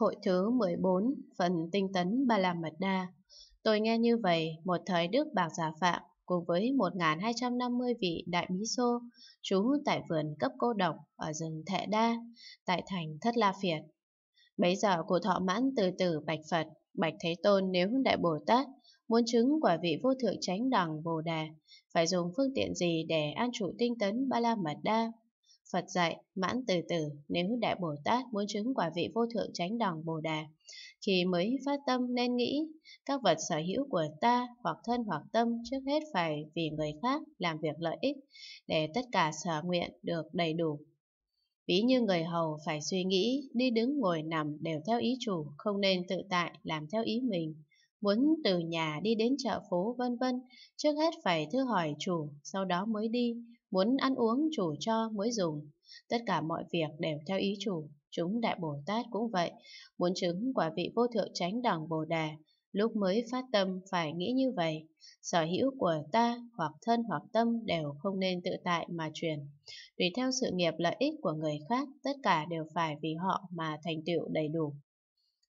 Hội thứ 14, phần tinh tấn Ba La Mật Đa. Tôi nghe như vậy, một thời Đức Bạc Giả Phạm cùng với 1.250 vị đại bí xô trú tại vườn cấp cô độc ở rừng Thệ Đa, tại thành Thất La Phiệt. Bấy giờ cụ thọ mãn từ từ Bạch Phật, Bạch Thế Tôn nếu Đại Bồ Tát muốn chứng quả vị vô thượng chánh đẳng Bồ Đà, phải dùng phương tiện gì để an trụ tinh tấn Ba La Mật Đa. Phật dạy, mãn từ từ, nếu Đại Bồ Tát muốn chứng quả vị vô thượng chánh đẳng Bồ Đà, khi mới phát tâm nên nghĩ, các vật sở hữu của ta hoặc thân hoặc tâm trước hết phải vì người khác làm việc lợi ích, để tất cả sở nguyện được đầy đủ. Ví như người hầu phải suy nghĩ, đi đứng ngồi nằm đều theo ý chủ, không nên tự tại làm theo ý mình. Muốn từ nhà đi đến chợ phố vân vân, trước hết phải thưa hỏi chủ, sau đó mới đi, muốn ăn uống chủ cho mới dùng. Tất cả mọi việc đều theo ý chủ, chúng Đại Bồ Tát cũng vậy, muốn chứng quả vị vô thượng tránh đẳng Bồ Đà, lúc mới phát tâm phải nghĩ như vậy. Sở hữu của ta hoặc thân hoặc tâm đều không nên tự tại mà truyền. Tùy theo sự nghiệp lợi ích của người khác, tất cả đều phải vì họ mà thành tựu đầy đủ.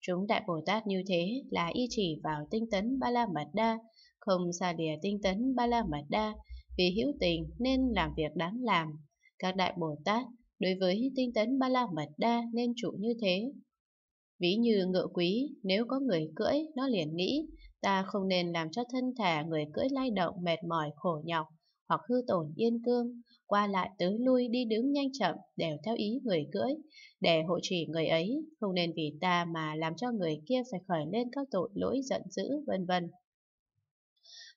Chúng Đại Bồ Tát như thế là y chỉ vào tinh tấn Ba La Mật Đa, không xa lìa tinh tấn Ba La Mật Đa, vì hữu tình nên làm việc đáng làm. Các đại Bồ Tát đối với tinh tấn ba la mật đa nên trụ như thế. Ví như ngựa quý, nếu có người cưỡi, nó liền nghĩ, ta không nên làm cho thân thể người cưỡi lay động mệt mỏi khổ nhọc, hoặc hư tổn yên cương, qua lại tới lui đi đứng nhanh chậm đều theo ý người cưỡi, để hộ trì người ấy, không nên vì ta mà làm cho người kia phải khởi lên các tội lỗi giận dữ, vân vân.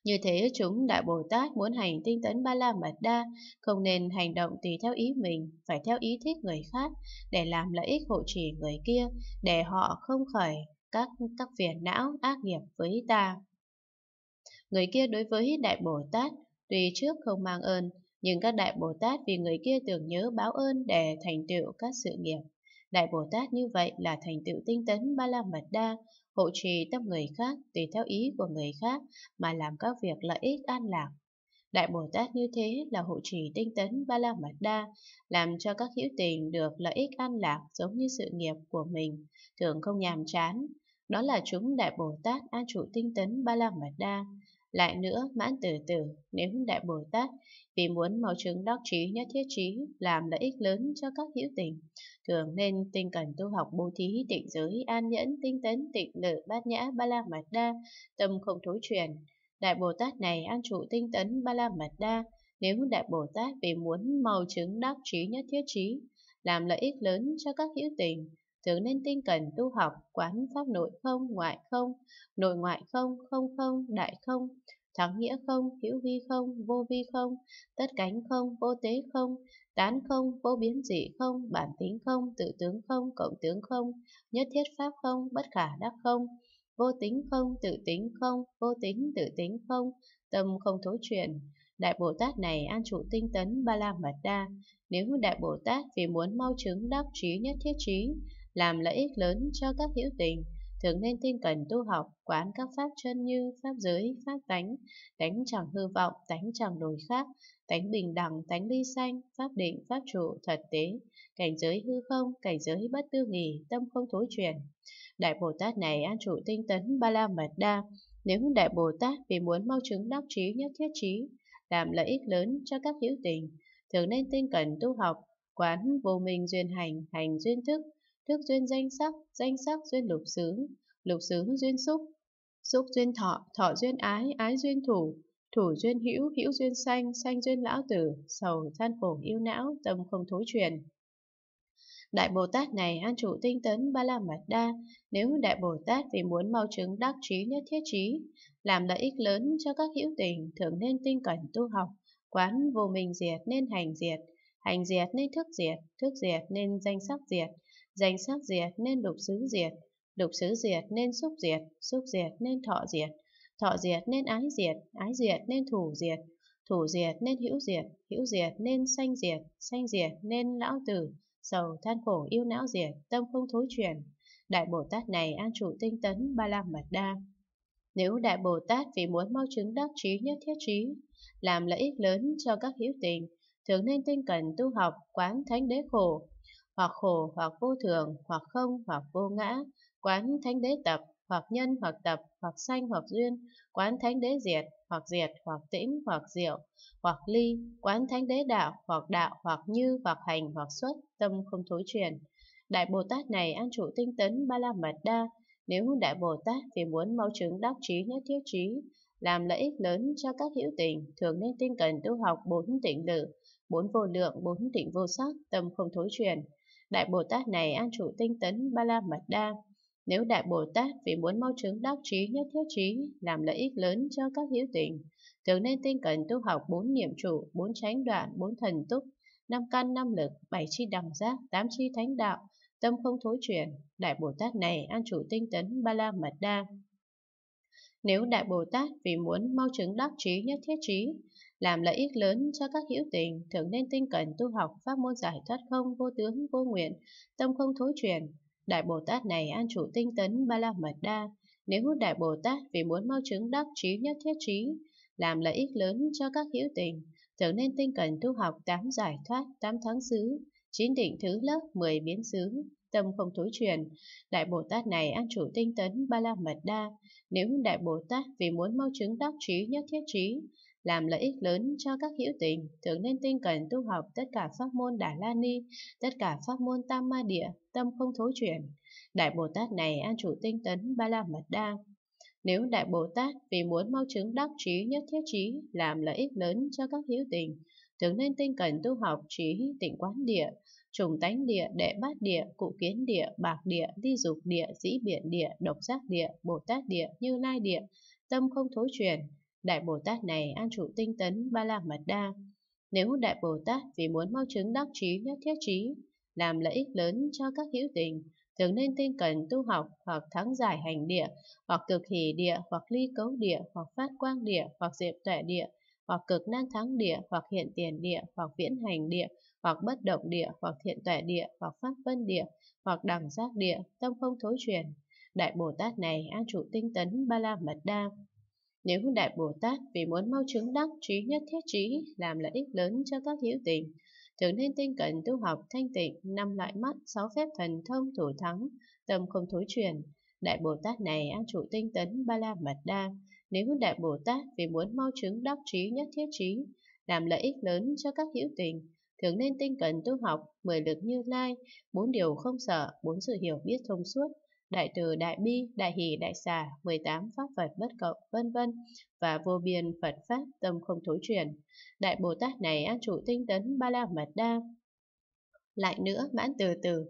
Như thế chúng Đại Bồ Tát muốn hành tinh tấn Ba La Mật Đa, không nên hành động tùy theo ý mình, phải theo ý thích người khác, để làm lợi ích hộ trì người kia, để họ không khởi các các phiền não ác nghiệp với ta. Người kia đối với Đại Bồ Tát, tuy trước không mang ơn, nhưng các Đại Bồ Tát vì người kia tưởng nhớ báo ơn để thành tựu các sự nghiệp Đại Bồ Tát như vậy là thành tựu tinh tấn ba la mật đa, hộ trì tâm người khác tùy theo ý của người khác mà làm các việc lợi ích an lạc. Đại Bồ Tát như thế là hộ trì tinh tấn ba la mật đa, làm cho các hữu tình được lợi ích an lạc giống như sự nghiệp của mình, thường không nhàm chán. Đó là chúng Đại Bồ Tát an trụ tinh tấn ba la mật đa. Lại nữa, mãn tử tử, nếu Đại Bồ Tát vì muốn mau chứng đắc trí nhất thiết trí làm lợi ích lớn cho các hữu tình, thường nên tinh cần tu học bố thí tịnh giới, an nhẫn, tinh tấn, tịnh lự, bát nhã, ba la mật đa, tâm không thối truyền. Đại Bồ Tát này an trụ tinh tấn ba la mật đa, nếu Đại Bồ Tát vì muốn mau chứng đắc trí nhất thiết trí, làm lợi ích lớn cho các hữu tình, trở nên tinh cần tu học, quán pháp nội không, ngoại không, nội ngoại không, không không, đại không, thắng nghĩa không, hữu vi không, vô vi không, tất cánh không, vô tế không, tán không, vô biến dị không, bản tính không, tự tướng không, cộng tướng không, nhất thiết pháp không, bất khả đắc không, vô tính không, tự tính không, vô tính tự tính không, tâm không thối chuyển. Đại Bồ Tát này an trụ tinh tấn ba la mật đa. Nếu Đại Bồ Tát vì muốn mau chứng đắc trí nhất thiết trí, làm lợi ích lớn cho các hữu tình, thường nên tinh cần tu học, quán các pháp chân như, pháp giới, pháp tánh, tánh chẳng hư vọng, tánh chẳng đổi khác, tánh bình đẳng, tánh ly sanh, pháp định, pháp trụ, thật tế, cảnh giới hư không, cảnh giới bất tư nghỉ, tâm không thối chuyển. Đại Bồ Tát này an trụ tinh tấn ba la mật đa, nếu Đại Bồ Tát vì muốn mau chứng đắc trí nhất thiết trí, làm lợi ích lớn cho các hữu tình, thường nên tinh cần tu học, quán vô minh duyên hành, hành duyên thức, Đức duyên danh sắc, danh sắc duyên lục xứ, lục xứ duyên xúc, xúc duyên thọ, thọ duyên ái, ái duyên thủ, thủ duyên hữu, hữu duyên sanh, sanh duyên lão tử, sầu than khổ yêu não, tâm không thối truyền. Đại Bồ Tát này an trụ tinh tấn ba la mật đa, nếu Đại Bồ Tát vì muốn mau chứng đắc trí nhất thiết trí, làm lợi ích lớn cho các hữu tình, thường nên tinh cẩn tu học, quán vô mình diệt nên hành diệt, hành diệt nên thức diệt, thức diệt nên danh sắc diệt, Danh sát diệt nên đục xứ diệt, đục xứ diệt nên xúc diệt, xúc diệt nên thọ diệt, thọ diệt nên ái diệt, ái diệt nên thủ diệt, thủ diệt nên hữu diệt, hữu diệt nên sanh diệt, sanh diệt nên lão tử, sầu than khổ yêu não diệt, tâm không thối chuyển. Đại Bồ Tát này an trụ tinh tấn ba la mật đa. Nếu Đại Bồ Tát vì muốn mau chứng đắc trí nhất thiết trí, làm lợi ích lớn cho các hữu tình, thường nên tinh cần tu học quán thánh đế khổ, hoặc khổ, hoặc vô thường, hoặc không, hoặc vô ngã, quán thánh đế tập, hoặc nhân, hoặc tập, hoặc sanh, hoặc duyên, quán thánh đế diệt, hoặc diệt, hoặc tĩnh, hoặc diệu, hoặc ly, quán thánh đế đạo, hoặc đạo, hoặc như, hoặc hành, hoặc xuất, tâm không thối truyền. Đại Bồ Tát này an trụ tinh tấn ba la mật đa, nếu Đại Bồ Tát vì muốn mau chứng đắc trí nhất thiết trí, làm lợi ích lớn cho các hữu tình, thường nên tinh cần tu học bốn tịnh lự, bốn vô lượng, bốn tịnh vô sắc, tâm không thối truyền. Đại Bồ Tát này an trụ tinh tấn ba la mật đa. Nếu Đại Bồ Tát vì muốn mau chứng đắc trí nhất thiết trí, làm lợi ích lớn cho các hữu tình, thường nên tinh cần tu học bốn niệm trụ, bốn chánh đoạn, bốn thần túc, năm căn năm lực, bảy chi đẳng giác, tám chi thánh đạo, tâm không thối chuyển. Đại Bồ Tát này an trụ tinh tấn ba la mật đa. Nếu Đại Bồ Tát vì muốn mau chứng đắc trí nhất thiết trí, làm lợi ích lớn cho các hữu tình, thường nên tinh cần tu học pháp môn giải thoát không vô tướng vô nguyện, tâm không thối truyền. Đại Bồ Tát này an trụ tinh tấn ba la mật đa, nếu Đại Bồ Tát vì muốn mau chứng đắc trí nhất thiết trí, làm lợi ích lớn cho các hữu tình, thường nên tinh cần tu học tám giải thoát, tám thắng xứ, chín định thứ lớp, mười biến xứ, tâm không thối truyền. Đại Bồ Tát này an trụ tinh tấn ba la mật đa, nếu Đại Bồ Tát vì muốn mau chứng đắc trí nhất thiết trí, làm lợi ích lớn cho các hữu tình, thường nên tinh cần tu học tất cả pháp môn Đà La Ni, tất cả pháp môn Tam Ma Địa, tâm không thối chuyển. Đại Bồ Tát này an chủ tinh tấn Ba La Mật Đa. Nếu Đại Bồ Tát vì muốn mau chứng đắc trí nhất thiết trí, làm lợi ích lớn cho các hữu tình, thường nên tinh cần tu học trí tịnh quán địa, trùng tánh địa, đệ bát địa, cụ kiến địa, bạc địa, di dục địa, dĩ biển địa, độc giác địa, bồ tát địa, như lai địa, tâm không thối chuyển. Đại Bồ Tát này an trụ tinh tấn ba la mật đa. Nếu Đại Bồ Tát vì muốn mau chứng đắc trí nhất thiết trí, làm lợi ích lớn cho các hữu tình, thường nên tinh cần tu học hoặc thắng giải hành địa, hoặc cực hỷ địa, hoặc ly cấu địa, hoặc phát quang địa, hoặc diệm tuệ địa, hoặc cực nan thắng địa, hoặc hiện tiền địa, hoặc viễn hành địa, hoặc bất động địa, hoặc thiện tuệ địa, hoặc phát vân địa, hoặc đẳng giác địa, tâm không thối truyền. Đại Bồ Tát này an trụ tinh tấn ba la mật đa. Nếu Đại Bồ Tát vì muốn mau chứng đắc trí nhất thiết trí làm lợi ích lớn cho các hữu tình, thường nên tinh cần tu học thanh tịnh, năm loại mắt, sáu phép thần thông thủ thắng, tâm không thối truyền. Đại Bồ Tát này an trụ tinh tấn ba la mật đa. Nếu Đại Bồ Tát vì muốn mau chứng đắc trí nhất thiết trí, làm lợi ích lớn cho các hữu tình, thường nên tinh cần tu học, mười lực như lai, bốn điều không sợ, bốn sự hiểu biết thông suốt, đại từ đại bi, đại hỷ đại xả, 18 pháp Phật bất cộng, vân vân và vô biên Phật pháp tâm không thối truyền Đại Bồ Tát này an trụ tinh tấn Ba La Mật Đa. Lại nữa, mãn từ từ,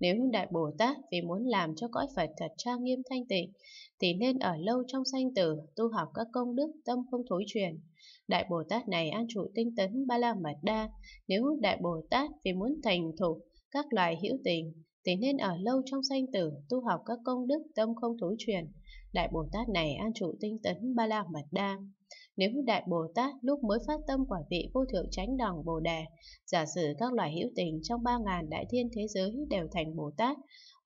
nếu Đại Bồ Tát vì muốn làm cho cõi Phật thật trang nghiêm thanh tịnh, thì nên ở lâu trong sanh tử, tu học các công đức tâm không thối truyền. Đại Bồ Tát này an trụ tinh tấn Ba La Mật Đa, nếu Đại Bồ Tát vì muốn thành thục các loài hữu tình, Thế nên ở lâu trong sanh tử, tu học các công đức tâm không thối truyền. Đại Bồ Tát này an trụ tinh tấn ba la mật đa. Nếu Đại Bồ Tát lúc mới phát tâm quả vị vô thượng chánh đẳng Bồ Đề, giả sử các loài hữu tình trong ba ngàn đại thiên thế giới đều thành Bồ Tát,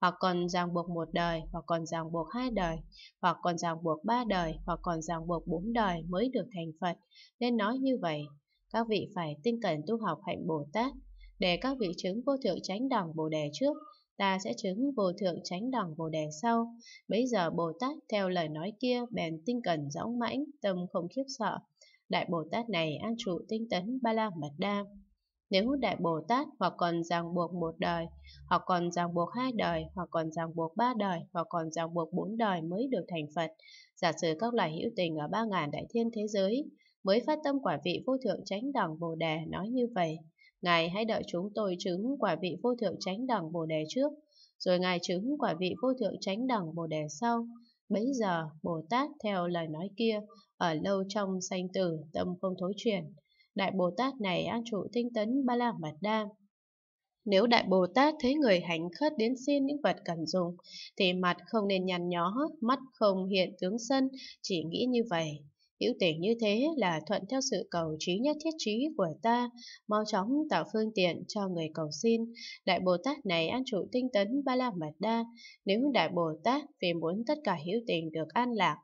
hoặc còn ràng buộc một đời, hoặc còn ràng buộc hai đời, hoặc còn ràng buộc ba đời, hoặc còn ràng buộc bốn đời mới được thành Phật. Nên nói như vậy, các vị phải tinh cần tu học hạnh Bồ Tát, để các vị chứng vô thượng chánh đẳng Bồ Đề trước, ta sẽ chứng vô thượng chánh đẳng bồ đề sau. Bấy giờ Bồ Tát theo lời nói kia bèn tinh cần dõng mãnh, tâm không khiếp sợ. Đại Bồ Tát này an trụ tinh tấn ba la mật đa. Nếu Đại Bồ Tát hoặc còn ràng buộc một đời, hoặc còn ràng buộc hai đời, hoặc còn ràng buộc ba đời, hoặc còn ràng buộc bốn đời mới được thành Phật, giả sử các loài hữu tình ở ba ngàn đại thiên thế giới, mới phát tâm quả vị vô thượng chánh đẳng bồ đề nói như vậy, Ngài hãy đợi chúng tôi chứng quả vị vô thượng chánh đẳng Bồ Đề trước, rồi Ngài chứng quả vị vô thượng chánh đẳng Bồ Đề sau. Bấy giờ, Bồ Tát theo lời nói kia, ở lâu trong sanh tử, tâm không thối chuyển. Đại Bồ Tát này an trụ tinh tấn ba la mật đa. Nếu Đại Bồ Tát thấy người hành khất đến xin những vật cần dùng, thì mặt không nên nhăn nhó, mắt không hiện tướng sân, chỉ nghĩ như vậy. Hữu tình như thế là thuận theo sự cầu trí nhất thiết trí của ta, mau chóng tạo phương tiện cho người cầu xin. Đại Bồ Tát này an trụ tinh tấn ba la mật đa. Nếu Đại Bồ Tát vì muốn tất cả hữu tình được an lạc,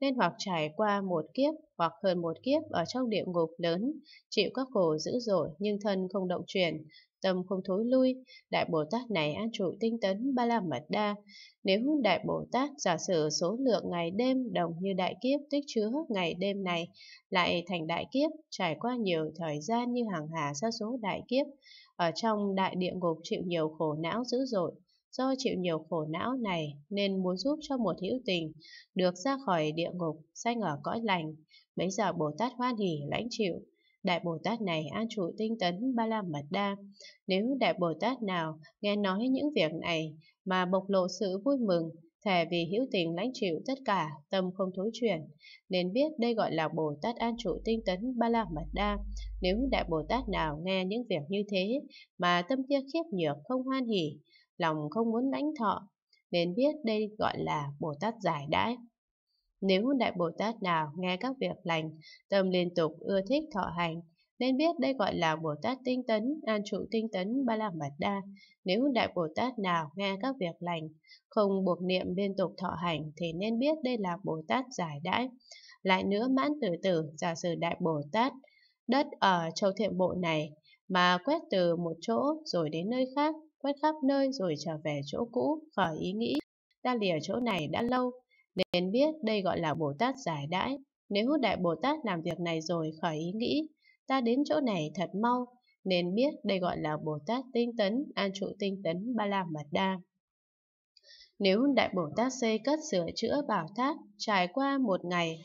nên hoặc trải qua một kiếp hoặc hơn một kiếp ở trong địa ngục lớn, chịu các khổ dữ dội nhưng thân không động chuyển, tâm không thối lui, Đại Bồ Tát này an trụ tinh tấn ba la mật đa. Nếu Đại Bồ Tát giả sử số lượng ngày đêm đồng như đại kiếp tích chứa ngày đêm này, lại thành đại kiếp, trải qua nhiều thời gian như hàng hà sa số đại kiếp, ở trong đại địa ngục chịu nhiều khổ não dữ dội, Do chịu nhiều khổ não này nên muốn giúp cho một hữu tình được ra khỏi địa ngục, sanh ở cõi lành. Bấy giờ Bồ Tát hoan hỉ lãnh chịu, Đại Bồ Tát này an trụ tinh tấn Ba La Mật Đa. Nếu Đại Bồ Tát nào nghe nói những việc này mà bộc lộ sự vui mừng, thề vì hữu tình lãnh chịu tất cả, tâm không thối chuyển, nên biết đây gọi là Bồ Tát an trụ tinh tấn Ba La Mật Đa. Nếu Đại Bồ Tát nào nghe những việc như thế mà tâm kia khiếp nhược không hoan hỉ, lòng không muốn lãnh thọ, nên biết đây gọi là Bồ Tát giải đãi. Nếu Đại Bồ Tát nào nghe các việc lành, tâm liên tục ưa thích thọ hành, nên biết đây gọi là Bồ Tát tinh tấn, an trụ tinh tấn ba la mật đa. Nếu Đại Bồ Tát nào nghe các việc lành, không buộc niệm liên tục thọ hành thì nên biết đây là Bồ Tát giải đãi. Lại nữa mãn tử tử, giả sử Đại Bồ Tát, đất ở châu thiện bộ này mà quét từ một chỗ rồi đến nơi khác, quét khắp nơi rồi trở về chỗ cũ, khỏi ý nghĩ. Ta lìa chỗ này đã lâu, nên biết đây gọi là Bồ Tát giải đãi. Nếu Đại Bồ Tát làm việc này rồi khỏi ý nghĩ, ta đến chỗ này thật mau, nên biết đây gọi là Bồ Tát tinh tấn, an trụ tinh tấn ba la mật đa. Nếu Đại Bồ Tát xây cất sửa chữa bảo tháp trải qua một ngày,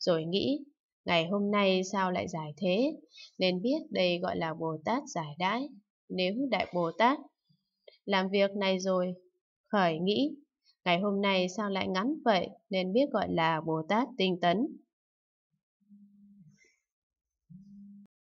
rồi nghĩ, ngày hôm nay sao lại giải thế, nên biết đây gọi là Bồ Tát giải đãi. Nếu Đại Bồ Tát làm việc này rồi, khởi nghĩ, Ngày hôm nay sao lại ngắn vậy nên biết gọi là Bồ Tát tinh tấn.